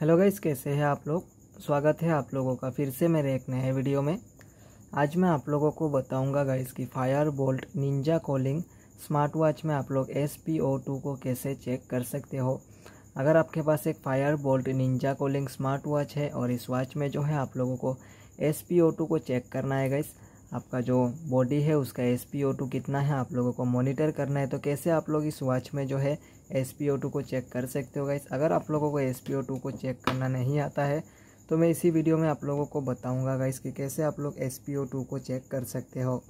hello guys कैसे हैं आप लोग स्वागत है आप लोगों का फिर से मेरे एक नए वीडियो में आज मैं आप लोगों को बताऊंगा गाइस कि Fire Boltt Ninja Calling smart watch में आप लोग एस पी ओ टू को कैसे चेक कर सकते हो अगर आपके पास एक Fire Boltt Ninja Calling smart watch है और इस वॉच में जो है आप लोगों को एस पी ओ टू को चेक करना है गाइस आपका जो बॉडी है उसका एस कितना है आप लोगों को मॉनिटर करना है तो कैसे आप लोग इस वॉच में जो है एस को चेक कर सकते हो गाइस अगर आप लोगों को एस को चेक करना नहीं आता है तो मैं इसी वीडियो में आप लोगों को बताऊंगा गाइस कि कैसे आप लोग एस को चेक कर सकते हो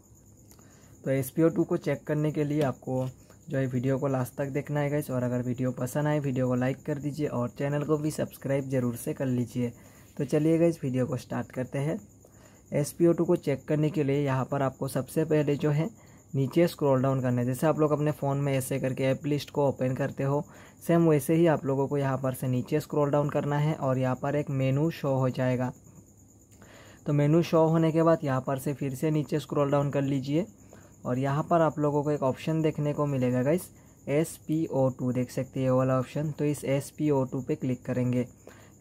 तो एस को चेक करने के लिए आपको जो है वीडियो को लास्ट तक देखना है गाइस और अगर वीडियो पसंद आए वीडियो को लाइक कर दीजिए और चैनल को भी सब्सक्राइब ज़रूर से कर लीजिए तो चलिए गाइस वीडियो को स्टार्ट करते हैं एस को चेक करने के लिए यहाँ पर आपको सबसे पहले जो है नीचे स्क्रॉल डाउन करना है जैसे आप लोग अपने फ़ोन में ऐसे करके ऐप लिस्ट को ओपन करते हो सेम वैसे ही आप लोगों को यहाँ पर से नीचे स्क्रॉल डाउन करना है और यहाँ पर एक मेनू शो हो जाएगा तो मेनू शो होने के बाद यहाँ पर से फिर से नीचे स्क्रॉल डाउन कर लीजिए और यहाँ पर आप लोगों को एक ऑप्शन देखने को मिलेगा guys S P O two देख सकते हैं ये वाला ऑप्शन तो इस एस पी ओ टू पर क्लिक करेंगे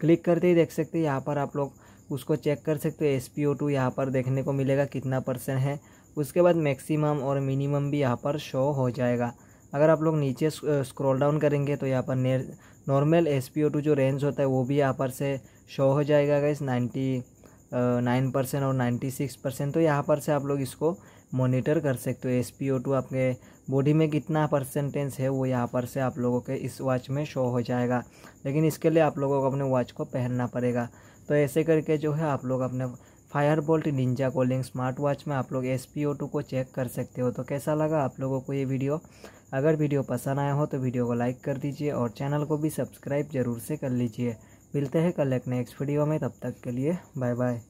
क्लिक करते ही देख सकते हैं यहाँ पर आप लोग उसको चेक कर सकते हो एस पी ओ टू यहाँ पर देखने को मिलेगा कितना परसेंट है उसके बाद मैक्सिमम और मिनिमम भी यहाँ पर शो हो जाएगा अगर आप लोग नीचे स्क्रॉल डाउन करेंगे तो यहाँ पर normal S P O two जो रेंज होता है वो भी यहाँ पर से शो हो जाएगा गाइस नाइन्टी नाइन परसेंट और नाइन्टी सिक्स परसेंट तो यहाँ पर से आप लोग इसको मॉनिटर कर सकते हो एस पी ओ टू आपके बॉडी में कितना परसेंटेज है वो यहाँ पर से आप लोगों के इस वॉच में शो हो जाएगा लेकिन इसके लिए आप लोगों को अपने वॉच को पहनना पड़ेगा तो ऐसे करके जो है आप लोग अपने Fire Boltt Ninja Calling smart watch में आप लोग एस को चेक कर सकते हो तो कैसा लगा आप लोगों को ये वीडियो अगर वीडियो पसंद आया हो तो वीडियो को लाइक कर दीजिए और चैनल को भी सब्सक्राइब जरूर से कर लीजिए मिलते हैं कल एक नेक्स्ट वीडियो में तब तक के लिए बाय बाय